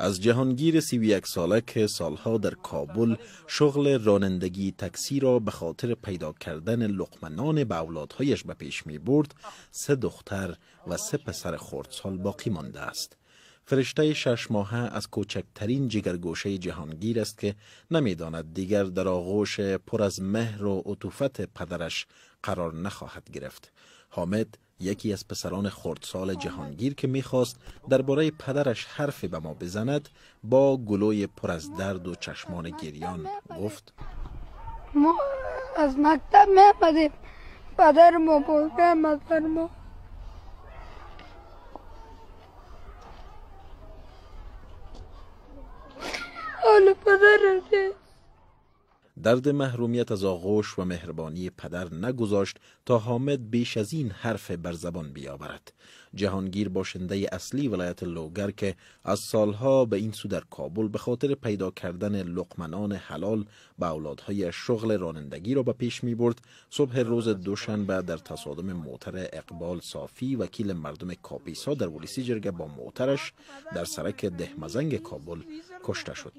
از جهانگیر یک ساله که سالها در کابل شغل رانندگی تاکسی را به خاطر پیدا کردن لقمنان به اولادهایش به پیش می برد سه دختر و سه پسر خردسال باقی مانده است فرشته شش ماهه از کوچکترین جگرگوشه جهانگیر است که نمیداند دیگر در آغوش پر از مهر و عطوفت پدرش قرار نخواهد گرفت. حامد یکی از پسران خردسال جهانگیر که میخواست درباره پدرش حرفی به ما بزند با گلوی پر از درد و چشمان گریان گفت ما از مکتب می پدر ما بزرگم درد محرومیت از آغوش و مهربانی پدر نگذاشت تا حامد بیش از این حرف بر زبان بیاورد جهانگیر باشنده اصلی ولایت لوگر که از سالها به این سو در کابل به خاطر پیدا کردن لقمنان حلال به اولادهای شغل رانندگی را به پیش می برد صبح روز دوشنبه در تصادم موتر اقبال صافی وکیل مردم کاپیسا در ولیسی جرگه با موترش در سرک دهمزنگ کابل کشته شد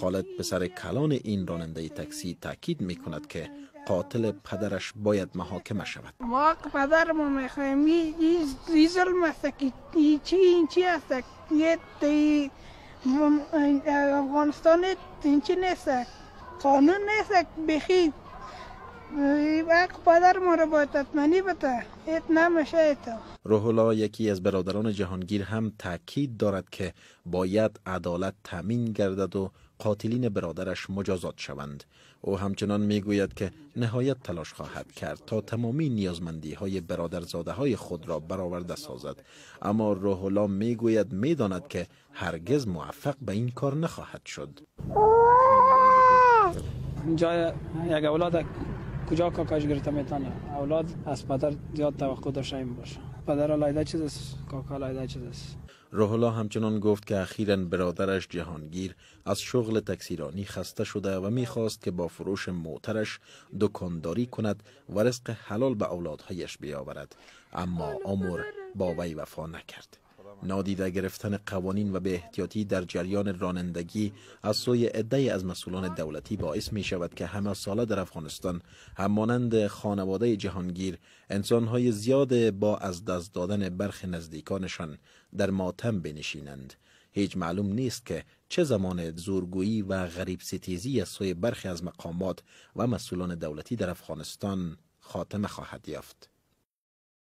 خالد پسر کلان این راننده تاکسی تاکید می کند که قاتل پدرش باید محاکمه شود ما پدر ما میخوایم این ظلم است که چی این چی است یه افغانستان این چی نیست قانون نیست بخید. پدر ما رو باید ایت روح یکی از برادران جهانگیر هم تاکید دارد که باید عدالت تامین گردد و قاتلین برادرش مجازات شوند او همچنان میگوید که نهایت تلاش خواهد کرد تا تمامی نیازمندی های برادرزاده های خود را برآورده سازد اما روح میگوید میداند که هرگز موفق به این کار نخواهد شد جای یک اولاد کجا کاکاش اولاد از پدر زیاد توقع داشته باشه پدر لایده چیز کاکا است روح الله همچنان گفت که اخیرا برادرش جهانگیر از شغل تکسیرانی خسته شده و میخواست که با فروش موترش دکانداری کند و رزق حلال به اولادهایش بیاورد اما عمر با وی وفا نکرد نادیده گرفتن قوانین و به احتیاطی در جریان رانندگی از سوی عده از مسئولان دولتی باعث می شود که همه ساله در افغانستان همانند خانواده جهانگیر انسانهای زیاد با از دست دادن برخی نزدیکانشان در ماتم بنشینند هیچ معلوم نیست که چه زمان زورگویی و غریب ستیزی از سوی برخی از مقامات و مسئولان دولتی در افغانستان خاتمه خواهد یافت